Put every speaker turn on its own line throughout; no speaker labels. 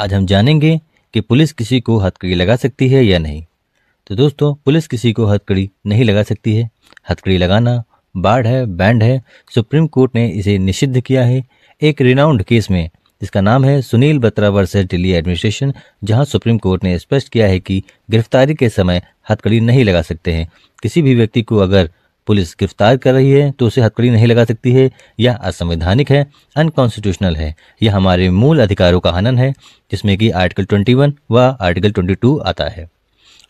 आज हम जानेंगे कि पुलिस किसी को हथकड़ी लगा सकती है या नहीं तो दोस्तों पुलिस किसी को हथकड़ी नहीं लगा सकती है हथकड़ी लगाना बाढ़ है बैंड है सुप्रीम कोर्ट ने इसे निषिद्ध किया है एक रिनाउंड केस में जिसका नाम है सुनील बत्रा वर्सेज दिल्ली एडमिनिस्ट्रेशन जहां सुप्रीम कोर्ट ने स्पष्ट किया है कि गिरफ्तारी के समय हथकड़ी नहीं लगा सकते हैं किसी भी व्यक्ति को अगर पुलिस गिरफ्तार कर रही है तो उसे हथकड़ी नहीं लगा सकती है यह असंवैधानिक है अनकॉन्स्टिट्यूशनल है यह हमारे मूल अधिकारों का हनन है जिसमें कि आर्टिकल 21 व आर्टिकल 22 आता है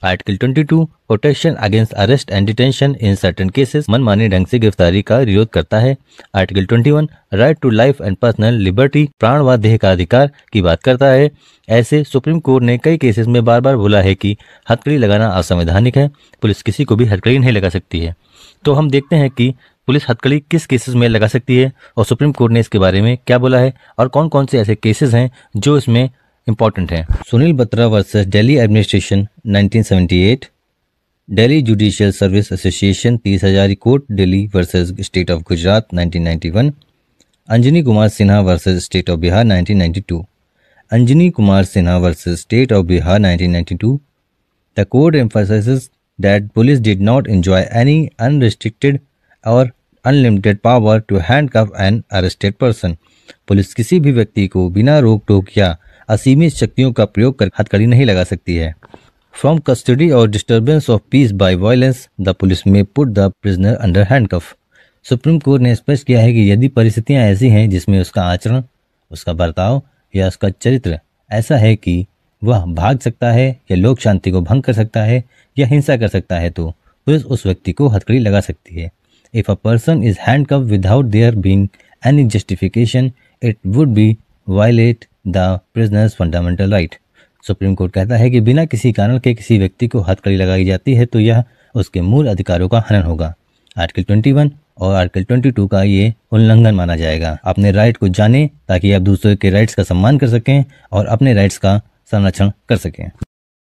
article 22 protection against arrest and detention in certain cases मनमानी ढंग से गिरफ्तारी का विरोध करता है article 21 right to life and personal liberty प्राण व देह का अधिकार की बात करता है ऐसे सुप्रीम कोर्ट ने कई केसेस में बार बार बोला है कि हथकड़ी लगाना असंवैधानिक है पुलिस किसी को भी हथकड़ी नहीं लगा सकती है तो हम देखते हैं कि पुलिस हथकड़ी किस केसेस में लगा सकती है और सुप्रीम कोर्ट ने इसके बारे में क्या बोला है और कौन कौन से ऐसे केसेस हैं जो इसमें इंपॉर्टेंट हैं Sunil Batra versus Delhi administration 1978 Delhi judicial service association Tis Hazari court Delhi versus state of Gujarat 1991 Anjani Kumar Sinha versus state of Bihar 1992 Anjani Kumar Sinha versus state of Bihar 1992 the court emphasizes that police did not enjoy any unrestricted और unlimited power to handcuff an arrested person police किसी भी व्यक्ति को बिना रोक टोक या असीमित शक्तियों का प्रयोग कर हथकड़ी नहीं लगा सकती है फ्रॉम कस्टडी और disturbance of peace by violence the police may put the prisoner under handcuff supreme court ने स्पष्ट किया है कि यदि परिस्थितियां ऐसी हैं जिसमें उसका आचरण उसका बर्ताव या उसका चरित्र ऐसा है कि वह भाग सकता है या लोक शांति को भंग कर सकता है या हिंसा कर सकता है तो पुलिस उस व्यक्ति को हथकड़ी लगा सकती है if a person is handcuff without there being any justification it would be violate the prisoner's fundamental right supreme court कहता है कि बिना किसी कारण के किसी व्यक्ति को हथकड़ी लगाई जाती है तो यह उसके मूल अधिकारों का हनन होगा आर्टिकल 21 और आर्टिकल 22 का ये उल्लंघन माना जाएगा अपने राइट को जानें ताकि आप दूसरों के राइट्स का सम्मान कर सकें और अपने राइट्स का संरक्षण कर सकें